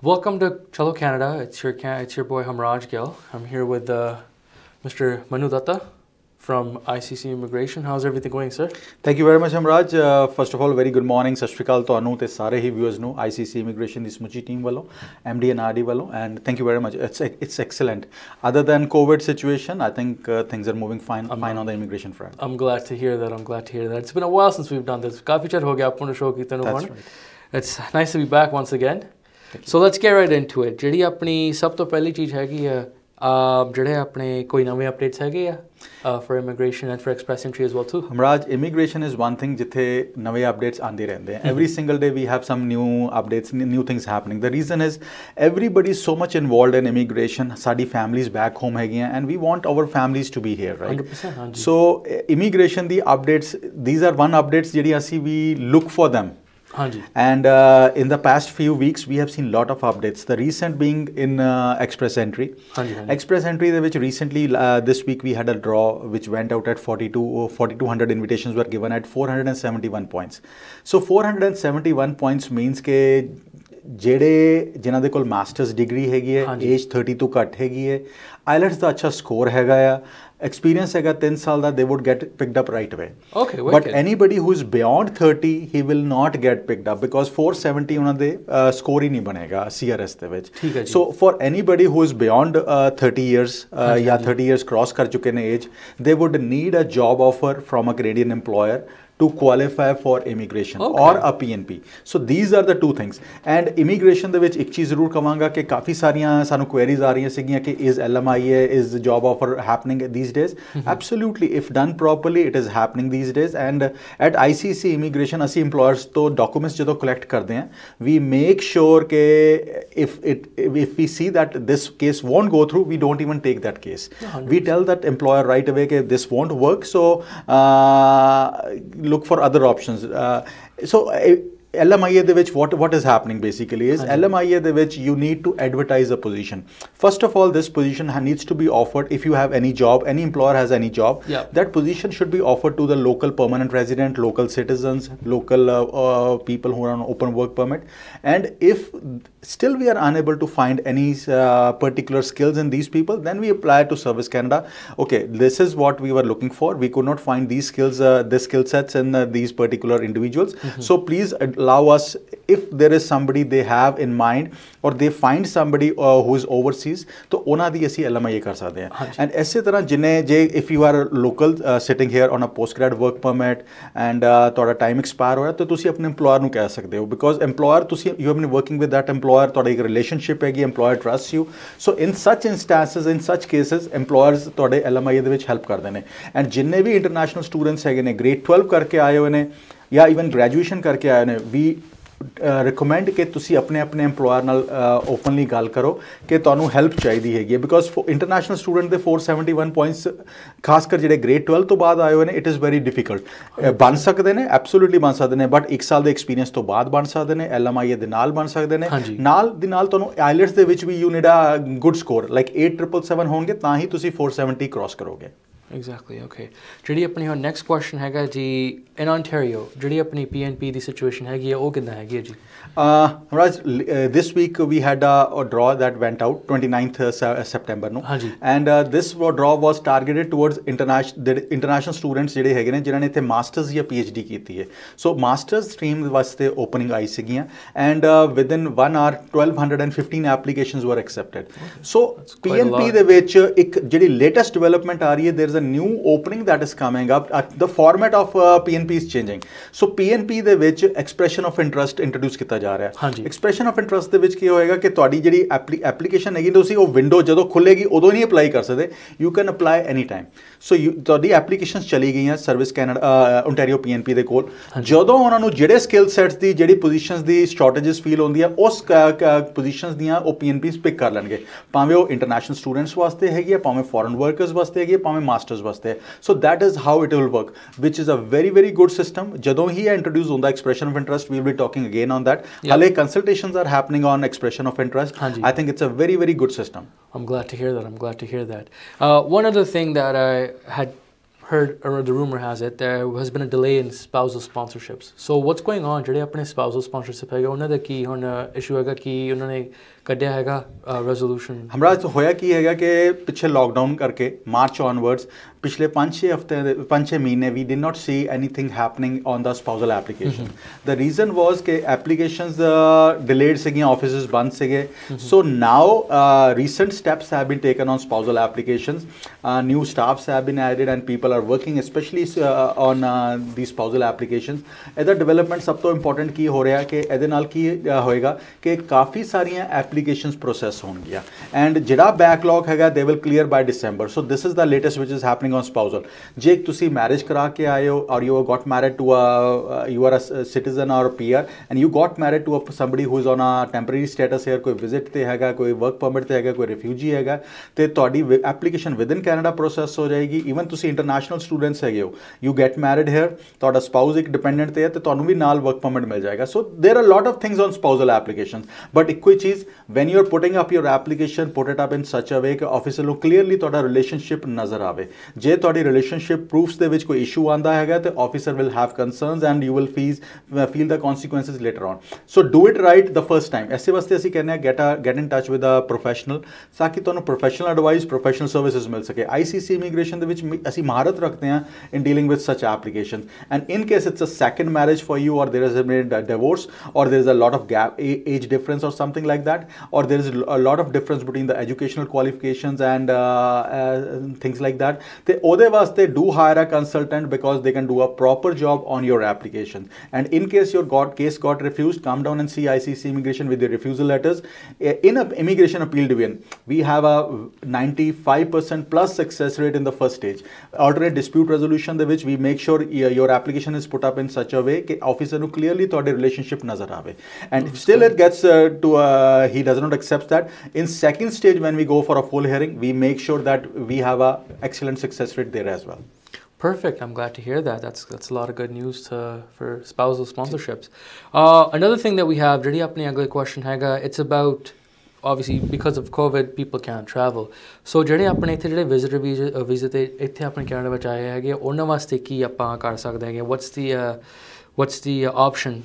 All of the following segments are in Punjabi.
Welcome to Cello Canada. It's your it's your boy Hamraj Gill. I'm here with uh, Mr. Manu Datta from ICC Immigration. How's everything going, sir? Thank you very much, Hamraj. Uh, first of all, very good morning. ਸਤਿ to Anu, ਤੁਹਾਨੂੰ ਤੇ ਸਾਰੇ ਹੀ ICC Immigration this muchi team ਵੱਲੋਂ MD and RD ਵੱਲੋਂ and thank you very much. It's it's excellent. Other than COVID situation, I think uh, things are moving fine I'm, fine on the immigration front. I'm glad to hear that. I'm glad to hear that. It's been a while since we've done this. Coffee chat ਹੋ gaya ਆਪਾਂ ਨੂੰ That's right. It's nice to be back once again. So let's get right into it ਜਿਹੜੀ ਆਪਣੀ ਸਭ ਤੋਂ ਪਹਿਲੀ ਚੀਜ਼ ਹੈਗੀ ਆ ਜਿਹੜੇ ਆਪਣੇ ਕੋਈ ਨਵੇਂ ਅਪਡੇਟਸ ਹੈਗੇ ਆ for immigration and for express entry as well to Hamraj immigration is one thing ਜਿੱਥੇ ਨਵੇਂ ਅਪਡੇਟਸ ਆਉਂਦੇ ਰਹਿੰਦੇ ਆ every single day we have some new updates new things happening the reason is everybody is so much involved in immigration ਸਾਡੀ ਫੈਮਲੀਜ਼ ਬੈਕ ਹੋਮ ਹੈਗੀਆਂ and we want our families to be here right so immigration ਦੀ updates these are one updates ਜਿਹੜੀ ਅਸੀਂ ਵੀ ਲੁੱਕ ਫॉर them ਹਾਂਜੀ and in the past few weeks we have seen lot of updates the recent being in express entry ਹਾਂਜੀ ਐਕਸਪ੍ਰੈਸ ਐਂਟਰੀ ਦੇ ਵਿੱਚ recently this week we had a draw which went out at 42 4200 invitations were given at 471 points so 471 points means ਕਿ ਜਿਹੜੇ ਜਿਨ੍ਹਾਂ ਦੇ ਕੋਲ ਮਾਸਟਰਸ ਡਿਗਰੀ ਹੈਗੀ ਹੈ ਏਜ 30 ਤੋਂ ਘੱਟ ਹੈਗੀ ਹੈ ਆਇਲਟਸ ਦਾ ਅੱਛਾ ਸਕੋਰ ਹੈਗਾ ਆ ਐਕਸਪੀਰੀਅੰਸ ਹੈਗਾ 3 ਸਾਲ ਦਾ they would get picked up right away okay but anybody who is beyond 30 he will not get picked up because 470 ਉਹਨਾਂ ਦੇ ਸਕੋਰ ਹੀ ਨਹੀਂ ਬਣੇਗਾ ਸੀਆਰਐਸ ਦੇ ਵਿੱਚ ਠੀਕ ਹੈ ਜੀ so for anybody who is beyond 30 years ਜਾਂ 30 ਇਅਰਸ ਕ੍ਰਾਸ ਕਰ ਚੁੱਕੇ ਨੇ age they would need a job offer from a Canadian employer to qualify for immigration or a PNP. So these are the two things. And immigration, the which I will make sure that many queries are coming that is LMI, is the job offer happening these days? Mm-hmm. Absolutely, if done properly, it is happening these days. And at ICC immigration, we employers to documents jado collect We make sure that if, we see that this case won't go through, we don't even take that case. We tell that employer right away that this won't work. So uh, look for other options. Uh, so LMIA ਦੇ what what is happening basically is LMIA ਦੇ you need to advertise a position first of all this position needs to be offered if you have any job any employer has any job yeah. that position should be offered to the local permanent resident local citizens local uh, uh, people who are on open work permit and if still we are unable to find any uh, particular skills in these people then we apply to service canada okay this is what we were looking for we could not find these skills uh, the skill sets in uh, these particular individuals mm -hmm. so please allow us if there is somebody they have in mind or they find somebody uh, who is overseas to ਉਹਨਾਂ ਦੀ ਅਸੀਂ LMIA ਕਰ ਸਕਦੇ ਹਾਂ ਐਂਡ ਇਸੇ ਤਰ੍ਹਾਂ ਜਿਨੇ ਜੇ if you are local uh, sitting here on a post grad work permit and uh, ਤੁਹਾਡਾ ਟਾਈਮ ਐਕਸਪਾਇਰ ਹੋਇਆ to tusi apne EMPLOYER nu keh sakde ho because EMPLOYER tusi you have been working with that EMPLOYER ek relationship hai ki EMPLOYER trusts you so in such instances ਇਨ ਸੱਚ ਕੇਸਸ EMPLOYERਸ ਤੁਹਾਡੇ LMIA ਦੇ ਵਿੱਚ ਹੈਲਪ ਕਰਦੇ ਨੇ ਐਂਡ ਜਿੰਨੇ ਵੀ ਇੰਟਰਨੈਸ਼ਨਲ ਸਟੂਡੈਂਟਸ ਹੈਗੇ ne grade 12 karke aaye ਹੋਏ ne ਜਾਂ ਇਵਨ ਗ੍ਰੈਜੂਏਸ਼ਨ ਕਰਕੇ ਆਏ ਨੇ ਵੀ ਰეკਮੈਂਡ ਕਿ ਤੁਸੀਂ ਆਪਣੇ ਆਪਣੇ ਏਮਪਲੋਇਰ ਨਾਲ ਓਪਨਲੀ ਗੱਲ ਕਰੋ ਕਿ ਤੁਹਾਨੂੰ ਹੈਲਪ ਚਾਹੀਦੀ ਹੈਗੀ ਹੈ ਬਿਕੋਜ਼ ਇੰਟਰਨੈਸ਼ਨਲ ਸਟੂਡੈਂਟ ਦੇ 471 ਪੁਆਇੰਟਸ ਖਾਸ ਕਰ ਜਿਹੜੇ ਗ੍ਰੇਡ 12 ਤੋਂ ਬਾਅਦ ਆਏ ਹੋਏ ਨੇ ਇਟ ਇਜ਼ ਵੈਰੀ ਡਿਫਿਕਲਟ ਬਣ ਸਕਦੇ ਨੇ ਐਬਸੋਲੂਟਲੀ ਬਣ ਸਕਦੇ ਨੇ ਬਟ 1 ਸਾਲ ਦੇ ਐਕਸਪੀਰੀਅੰਸ ਤੋਂ ਬਾਅਦ ਬਣ ਸਕਦੇ ਨੇ ਐਲਐਮਆਈ ਦੇ ਨਾਲ ਬਣ ਸਕਦੇ ਨੇ ਨਾਲ ਦੀ ਨਾਲ ਤੁਹਾਨੂੰ ਆਈਲਟਸ ਦੇ ਵਿੱਚ ਵੀ you need a good score like 8777 ਹੋਣਗੇ ਤਾਂ ਹੀ ਤੁਸੀਂ 470 ਕ੍ਰਾਸ ਕਰੋਗੇ ਐਗਜ਼ੈਕਟਲੀ ਓਕੇ ਜਿਹੜੀ ਆਪਣੀ ਹੁਣ ਨੈਕਸਟ ਕੁਐਸਚਨ ਹੈਗਾ ਜੀ ਇਨ ਓਨਟਾਰੀਓ ਜਿਹੜੀ ਆਪਣੀ ਪੀਐਨਪੀ ਦੀ ਸਿਚੁਏਸ਼ਨ ਹੈਗੀ ਹੈ ਉਹ ਕਿਦਾਂ ਹੈਗੀ ਹੈ ਜੀ Raj this week we had a draw that went out 29th September ਨੂੰ and this draw was targeted towards international international students ਜਿਹੜੇ ਹੈਗੇ ਨੇ ਜਿਨ੍ਹਾਂ ਨੇ ਇੱਥੇ ਮਾਸਟਰਸ ਜਾਂ ਪੀਐਚਡੀ ਕੀਤੀ ਹੈ ਸੋ ਮਾਸਟਰਸ ਸਟਰੀਮ ਵਾਸਤੇ ਓਪਨਿੰਗ ਆਈ ਸੀਗੀਆਂ and within 1 hour 1215 applications were accepted so PNP ਦੇ ਵਿੱਚ ਇੱਕ ਜਿਹੜੀ ਲੇਟੈਸਟ ਡਿਵੈਲਪਮੈਂਟ ਆ ਰਹੀ ਹੈ ਦੇਰ a new opening that is coming up. Uh, the format of uh, PNP is changing. So PNP ਦੇ ਵਿੱਚ ਐਕਸਪ੍ਰੈਸ਼ਨ ਆਫ ਇੰਟਰਸਟ ਇੰਟਰੋਡਿਊਸ ਕੀਤਾ ਜਾ ਰਿਹਾ ਹੈ ਐਕਸਪ੍ਰੈਸ਼ਨ ਆਫ ਇੰਟਰਸਟ ਦੇ ਵਿੱਚ ਕੀ ਹੋਏਗਾ ਕਿ ਤੁਹਾਡੀ ਜਿਹੜੀ ਐਪਲੀਕੇਸ਼ਨ ਹੈਗੀ ਤੁਸੀਂ ਉਹ ਵਿੰਡੋ ਜਦੋਂ ਖੁੱਲੇਗੀ ਉਦੋਂ ਹੀ ਅਪਲਾਈ ਕਰ ਸਕਦੇ you can apply any time so ਤੁਹਾਡੀ ਐਪਲੀਕੇਸ਼ਨ ਚਲੀ ਗਈ ਹੈ ਸਰਵਿਸ ਕੈਨੇਡਾ ਓਨਟਾਰੀਓ ਪੀਐਨਪੀ ਦੇ ਕੋਲ ਜਦੋਂ ਉਹਨਾਂ ਨੂੰ ਜਿਹੜੇ ਸਕਿੱਲ ਸੈਟਸ ਦੀ ਜਿਹੜੀ ਪੋਜੀਸ਼ਨਸ ਦੀ ਸ਼ਾਰਟੇਜਸ ਫੀਲ ਹੁੰਦੀ ਆ ਉਸ ਪੋਜੀਸ਼ਨਸ ਦੀਆਂ ਉਹ ਪੀਐਨਪੀਸ ਪਿਕ ਕਰ ਲੈਣਗੇ ਭਾਵੇਂ ਉਹ ਇੰਟਰਨੈਸ਼ਨਲ ਸਟੂਡੈਂਟਸ ਵਾਸਤੇ ਹੈਗੀ ਆ ਭਾਵੇਂ ਫੋਰਨ ਵਰਕਰਸ ਵਾਸਤੇ ਹੈਗੀ ਆ ਭਾਵੇਂ ਮਾਸਟਰ ਮਾਸਟਰਸ ਵਾਸਤੇ so that is how it will work which is a very very good system ਜਦੋਂ ਹੀ ਇੰਟਰੋਡਿਊਸ ਹੁੰਦਾ expression of interest we will be talking again on that ਹਲੇ consultations are happening on expression of interest I think it's a very very good system I'm glad to hear that. I'm glad to hear that. Uh, one other thing that I had heard, or the rumor has it, there has been a delay in spousal sponsorships. So what's going on? ਜਿਹੜੇ ਆਪਣੇ spousal sponsorship ਹੈਗੇ ਉਹਨਾਂ ਦਾ ਕੀ ਹੁਣ ਇਸ਼ੂ ਹੈਗਾ ਕਿ ਉਹਨਾਂ ਨੇ ਕੱਢਿਆ ਹੈਗਾ ਰੈਜ਼ੋਲੂਸ਼ਨ ਹਮਰਾ ਤੋਂ ਹੋਇਆ ਕੀ ਹੈਗਾ ਕਿ ਪਿੱਛੇ ਲਾਕਡਾਊਨ ਕਰਕੇ ਮਾਰਚ ਔਨਵਰਡਸ ਪਿਛਲੇ 5-6 ਹਫਤੇ ਦੇ 5-6 ਮਹੀਨੇ we did not see anything happening on the spousal application the reason was ਕਿ ਐਪਲੀਕੇਸ਼ਨਸ ਡਿਲੇਡ ਸੀਗੀਆਂ ਆਫਿਸਸ ਬੰਦ ਸੀਗੇ so now recent steps have been taken on spousal applications new staffs have been added and people are working specially on the spousal applications ਇਹਦਾ ਡਿਵੈਲਪਮੈਂਟ ਸਭ ਤੋਂ ਇੰਪੋਰਟੈਂਟ ਕੀ ਹੋ ਰਿਹਾ ਕਿ ਇਹਦੇ ਨਾਲ ਕੀ ਹੋਏਗਾ ਕਿ ਕਾਫੀ ਸਾਰੀਆਂ ਐਪਲੀ ਐਪਲੀਕੇਸ਼ਨਸ ਪ੍ਰੋਸੈਸ ਹੋਣਗੀਆਂ ਐਂਡ ਜਿਹੜਾ ਬੈਕਲੌਗ ਹੈਗਾ they will clear by December so this is the latest which is happening on spousal ਜੇ ਤੁਸੀਂ ਮੈਰਿਜ ਕਰਾ ਕੇ ਆਏ ਹੋ or you got married to a you are a citizen or PR and you got married to a somebody who is on a temporary status here ਕੋਈ ਵਿਜ਼ਿਟ ਤੇ ਹੈਗਾ ਕੋਈ ਵਰਕ ਪਰਮਿਟ ਤੇ ਹੈਗਾ ਕੋਈ ਰਿਫਿਊਜੀ ਹੈਗਾ ਤੇ ਤੁਹਾਡੀ application within Canada process ਹੋ ਜਾਏਗੀ ਇਵਨ ਤੁਸੀਂ ਇੰਟਰਨੈਸ਼ਨਲ ਸਟੂਡੈਂਟਸ ਹੈਗੇ ਹੋ ਯੂ ਗੈਟ ਮੈਰਿਡ ਹੇਅਰ ਤੁਹਾਡਾ ਸਪਾਊਸ ਇੱਕ ਡਿਪੈਂਡੈਂਟ ਤੇ ਹੈ ਤੇ ਤੁਹਾਨੂੰ ਵੀ ਨਾਲ ਵਰਕ ਪਰਮਿਟ ਮਿਲ ਜਾਏਗਾ so there are lot of things on spousal applications but ਇੱਕੋ कोई चीज़ when you're putting up your application put it up in such a way ਕਿ ਆਫੀਸਰ ਨੂੰ ਕਲੀਅਰਲੀ ਤੁਹਾਡਾ ਰਿਲੇਸ਼ਨਸ਼ਿਪ ਨਜ਼ਰ ਆਵੇ ਜੇ ਤੁਹਾਡੀ ਰਿਲੇਸ਼ਨਸ਼ਿਪ ਪ੍ਰੂਫਸ ਦੇ ਵਿੱਚ ਕੋਈ ਇਸ਼ੂ ਆਂਦਾ ਹੈਗਾ ਤੇ officer will have concerns and you will fees feel the consequences later on so do it right the first time ਐਸੇ ਵਾਸਤੇ ਅਸੀਂ ਕਹਿੰਦੇ ਆ get a get in touch with a professional ਤਾਂ ਕਿ ਤੁਹਾਨੂੰ ਪ੍ਰੋਫੈਸ਼ਨਲ ਐਡਵਾਈਸ ਪ੍ਰੋਫੈਸ਼ਨਲ ਸਰਵਿਸਿਜ਼ ਮਿਲ ਸਕੇ ਆਈਸੀਸੀ ਇਮੀਗ੍ਰੇਸ਼ਨ ਦੇ ਵਿੱਚ ਅਸੀਂ ਮਹਾਰਤ ਰੱਖਦੇ ਆ in dealing with such application and in case it's a second marriage for you or there is a divorce or there is a lot of gap age difference or something like that or there is a lot of difference between the educational qualifications and uh, uh, things like that they otherwise they do hire a consultant because they can do a proper job on your application and in case your got case got refused come down and see ICC immigration with the refusal letters in a immigration appeal division we have a 95% plus success rate in the first stage alternate dispute resolution the which we make sure your application is put up in such a way officer officer clearly clearly a relationship nazar ਆਵੇ and still it gets uh, to uh, he does not accept that. In second stage, when we go for a full hearing, we make sure that we have a excellent success rate there as well. Perfect. I'm glad to hear that. That's that's a lot of good news to, for spousal sponsorships. Uh, another thing that we have, ਜਿਹੜੀ ਆਪਣੀ ਅਗਲੀ question, ਹੈਗਾ it's about obviously because of covid people can't travel so ਜਿਹੜੇ ਆਪਣੇ ਇੱਥੇ ਜਿਹੜੇ ਵਿਜ਼ਿਟਰ ਵੀਜ਼ੇ ਤੇ ਇੱਥੇ ਆਪਣੇ ਕੈਨੇਡਾ ਵਿੱਚ ਆਏ ਹੈਗੇ ਉਹਨਾਂ ਵਾਸਤੇ ਕੀ ਆਪਾਂ ਕਰ ਸਕਦੇ ਹੈਗੇ what's the uh, what's the option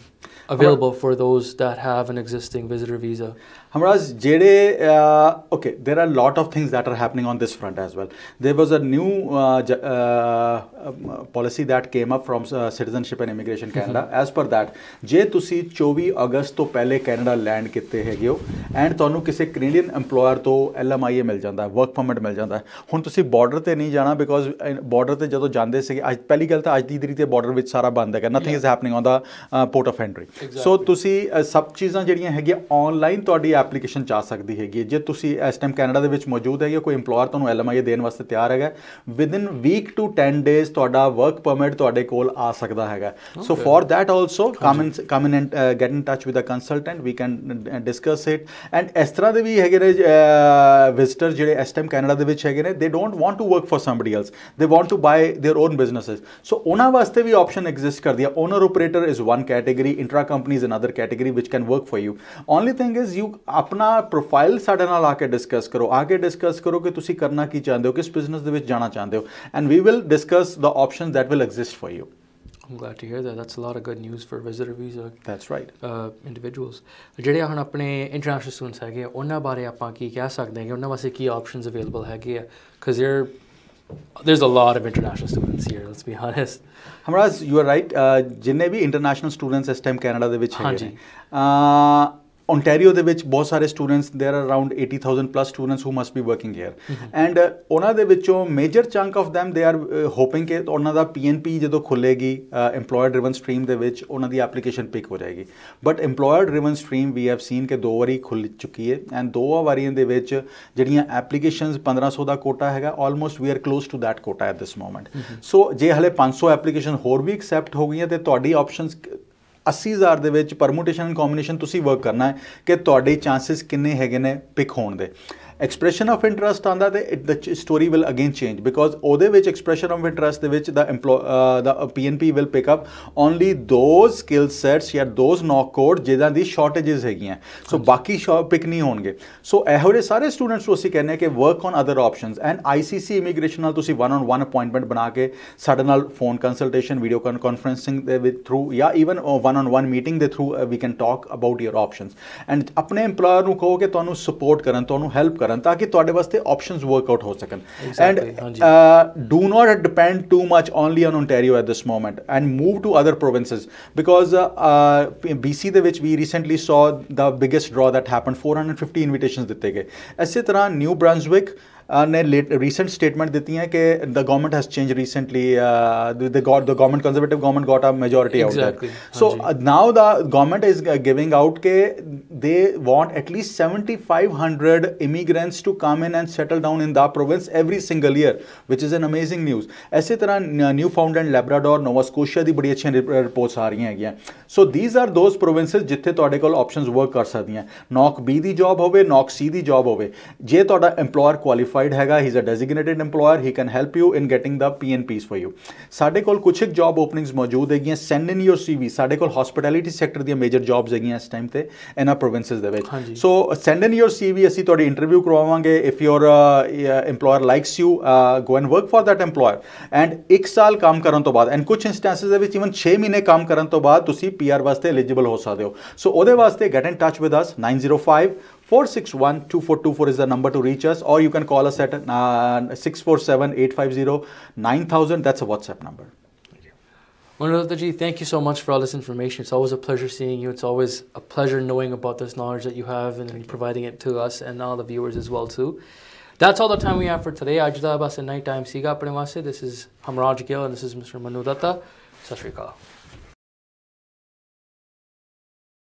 available Amar- for those that have an existing visitor visa? Hamraj, Jede, uh, okay, there are a lot of things that are happening on this front as well. There was a new uh, uh, policy that came up from uh, Citizenship and Immigration Canada. Mm-hmm. As per that, Jay Tusi, 24 August, to pehle Canada land kitte hegyo, and Tonu kise Canadian employer to lmi mil janda hai work permit mil janda hai hun tusi border te nahi jana because border te jadon jande se, di Ajdi, te border vich Sara band hai Nothing yeah. is happening on the uh, port of entry. Secondary so ਤੁਸੀਂ ਸਭ ਚੀਜ਼ਾਂ ਜਿਹੜੀਆਂ ਹੈਗੀਆਂ ਆਨਲਾਈਨ ਤੁਹਾਡੀ ਐਪਲੀਕੇਸ਼ਨ ਚਾ ਸਕਦੀ ਹੈਗੀ ਜੇ ਤੁਸੀਂ ਇਸ ਟਾਈਮ ਕੈਨੇਡਾ ਦੇ ਵਿੱਚ ਮੌਜੂਦ ਹੈ ਜਾਂ ਕੋਈ EMPLOYER ਤੁਹਾਨੂੰ ਐਲਐਮਆਈ ਦੇਣ ਵਾਸਤੇ ਤਿਆਰ ਹੈਗਾ ਵਿਦ ਵੀਕ ਟੂ 10 ਡੇਜ਼ ਤੁਹਾਡਾ ਵਰਕ ਪਰਮਿਟ ਤੁਹਾਡੇ ਕੋਲ ਆ ਸਕਦਾ ਹੈਗਾ so for that also come in come in and get in touch with a consultant we can discuss it and ਇਸ ਤਰ੍ਹਾਂ ਦੇ ਵੀ ਹੈਗੇ ਨੇ ਵਿਜ਼ਿਟਰ ਜਿਹੜੇ ਇਸ ਟਾਈਮ ਕੈਨੇਡਾ ਦੇ ਵਿੱਚ ਹੈਗੇ ਨੇ they don't want to work for somebody else they want to buy their own businesses so ਉਹਨਾਂ ਵਾਸਤੇ ਵੀ ਆਪਸ਼ਨ ਐਗਜ਼ਿਸਟ ਕਰਦੀ ਆ owner operator is one category intra company is another category which can work for you only thing is you ਆਪਣਾ ਪ੍ਰੋਫਾਈਲ ਸਾਡੇ ਨਾਲ ਆ ਕੇ ਡਿਸਕਸ ਕਰੋ ਆ ਕੇ ਡਿਸਕਸ ਕਰੋ ਕਿ ਤੁਸੀਂ ਕਰਨਾ ਕੀ ਚਾਹੁੰਦੇ ਹੋ ਕਿਸ ਬਿਜ਼ਨਸ ਦੇ ਵਿੱਚ ਜਾਣਾ ਚਾਹੁੰਦੇ ਹੋ and we will discuss the options that will exist for you I'm glad to hear that. That's a lot of good news for visitor visa. That's right. Uh, individuals. ਜਿਹੜੇ ਹੁਣ ਆਪਣੇ international students ਹੈਗੇ ਉਹਨਾਂ ਬਾਰੇ ਆਪਾਂ ਕੀ ਕਹਿ ਸਕਦੇ ਹਾਂ ਕਿ ਉਹਨਾਂ ਵਾਸਤੇ ਕੀ options available ਹੈਗੇ ਆ because they're there's a lot of international students here let's be honest hamraj you are right uh, jinne international students this time canada de vich hain Ontario ਦੇ ਵਿੱਚ ਬਹੁਤ ਸਾਰੇ students there are around 80000 plus students who must be working here and ਉਹਨਾਂ ਦੇ ਵਿੱਚੋਂ major chunk of them they are hoping ਕਿ ਉਹਨਾਂ ਦਾ ਪੀਐਨਪੀ ਜਦੋਂ ਖੁੱਲੇਗੀ EMPLOYER ਡਰਿਵਨ ਸਟਰੀਮ ਦੇ ਵਿੱਚ ਉਹਨਾਂ ਦੀ ਐਪਲੀਕੇਸ਼ਨ ਪਿਕ ਹੋ ਜਾਏਗੀ but EMPLOYER driven stream we have seen ਕਿ ਦੋ ਵਾਰੀ ਖੁੱਲ ਚੁੱਕੀ ਹੈ ਐਂਡ ਦੋ ਵਾਰੀਆਂ ਦੇ ਵਿੱਚ ਜਿਹੜੀਆਂ ਐਪਲੀਕੇਸ਼ਨਸ 1500 ਦਾ ਕੋਟਾ ਹੈਗਾ almost we are close to that quota at this moment so ਜੇ ਹਲੇ 500 ਐਪਲੀਕੇਸ਼ਨ ਹੋਰ ਵੀ ਐਕਸੈਪਟ ਹੋ ਗਈਆਂ ਤੇ ਤੁਹਾਡੀ ਆਪਸ਼ਨਸ 80000 ਦੇ ਵਿੱਚ ਪਰਮੂਟੇਸ਼ਨ ਐਂਡ ਕੰਬੀਨੇਸ਼ਨ ਤੁਸੀਂ ਵਰਕ ਕਰਨਾ ਹੈ ਕਿ ਤੁਹਾਡੇ ਚਾਂਸਸ ਕਿੰਨੇ ਹੈਗੇ ਨੇ ਪਿਕ ਹੋਣ ਦੇ ਐਕਸਪ੍ਰੈਸ਼ਨ ਆਫ ਇੰਟਰਸਟ ਆਂਦਾ ਤੇ it the story will again change because ਉਹਦੇ ਵਿੱਚ ਐਕਸਪ੍ਰੈਸ਼ਨ ਆਫ ਇੰਟਰਸਟ ਦੇ ਵਿੱਚ the the PNP will pick up only those skill sets ਜਾਂ ਦੋਸ ਨੌਕ ਕੋਡ ਜਿਹਦਾਂ ਦੀ ਸ਼ਾਰਟੇजेस ਹੈਗੀਆਂ ਸੋ ਬਾਕੀ ਸ਼ਾਪ ਪਿਕ ਨਹੀਂ ਹੋਣਗੇ ਸੋ ਇਹੋ ਜਿਹੇ ਸਾਰੇ ਸਟੂਡੈਂਟਸ ਨੂੰ ਅਸੀਂ ਕਹਿੰਦੇ ਕਿ work on other options and ICC immigration ਨਾਲ ਤੁਸੀਂ ਵਨ ਔਨ ਵਨ ਅਪਾਇੰਟਮੈਂਟ ਬਣਾ ਕੇ ਸਾਡੇ ਨਾਲ ਫੋਨ ਕੰਸਲਟੇਸ਼ਨ ਵੀਡੀਓ ਕਾਨਫਰੈਂਸਿੰਗ ਦੇ ਵਿਦ ਥਰੂ ਯਾ even one on one meeting ਦੇ through we can talk about your options and ਆਪਣੇ EMPLOYER ਨੂੰ ਕਹੋ ਕਿ ਤੁਹਾਨੂੰ ਸਪੋਰਟ ਕਰਨ ਤੁਹਾਨੂੰ ਹੈਲਪ ਕਰਨ ਤਾਂ ਕਿ ਤੁਹਾਡੇ ਵਾਸਤੇ ਆਪਸ਼ਨਸ ਵਰਕ ਆਊਟ ਹੋ ਸਕਣ and do not depend too much only on Ontario at this moment and move to other provinces because BC ਦੇ ਵਿੱਚ we recently saw the biggest draw that happen 450 invitations ਦਿੱਤੇ ਗਏ ਇਸੇ ਤਰ੍ਹਾਂ ਨਿਊ ਬ੍ਰਾਂਸਵਿਕ ਨੇ ਰੀਸੈਂਟ ਸਟੇਟਮੈਂਟ ਦਿੱਤੀ ਹੈ ਕਿ the government has change recently the got the government conservative government got a majority out that so now the government is giving out ਕਿ they want at least 7500 immigrants to come in and settle down in the province every single year which is an amazing news ਐਸੇ ਤਰ੍ਹਾਂ Newfoundland Labrador Nova Scotia ਦੀ ਬੜੀ ਅੱਛੀਆਂ ਰਿਪੋਰਟਸ ਆ ਰਹੀਆਂ ਹੈਗੀਆਂ so these are those province जिथे थोड़े ऑप्शन वर्क कर सदियाँ नॉक बी की जॉब होवे नॉक सी की जॉब हो जे थोड़ा इंपलॉयर क्वालिफाइड हैगा he's a designated employer he can help you in getting the P N Ps for you साडे को कुछ एक जॉब ओपनिंग्स मौजूद है send in your C V साडे कोस्पिटैलिटी सैक्टर देजर जॉब्स है इस टाइम से इन्होंने के सो सेंड इन योर सी भी असी थोड़ी इंटरव्यू करवावे if your employer likes you go and work for that employer and एक साल काम करने तो बाद एंड कुछ इंस्टेंसिज ईवन छे महीने काम करने तो बाद ਪੀਆਰ ਵਾਸਤੇ ਐਲੀਜੀਬਲ ਹੋ ਸਕਦੇ ਹੋ ਸੋ ਉਹਦੇ ਵਾਸਤੇ get in touch with 905 461-2424 is the number to reach us or you can call us at uh, 647-850-9000. That's a WhatsApp number. Thank you. thank you so much for all this information. It's always a pleasure seeing you. It's always a pleasure knowing about this knowledge that you have and providing it to us and all the viewers as well too. That's all the time we have for today. Ajda Abbas night time Siga Pranewase. This is Hamraj Gill and this is Mr. Manu Datta. Sashrikala.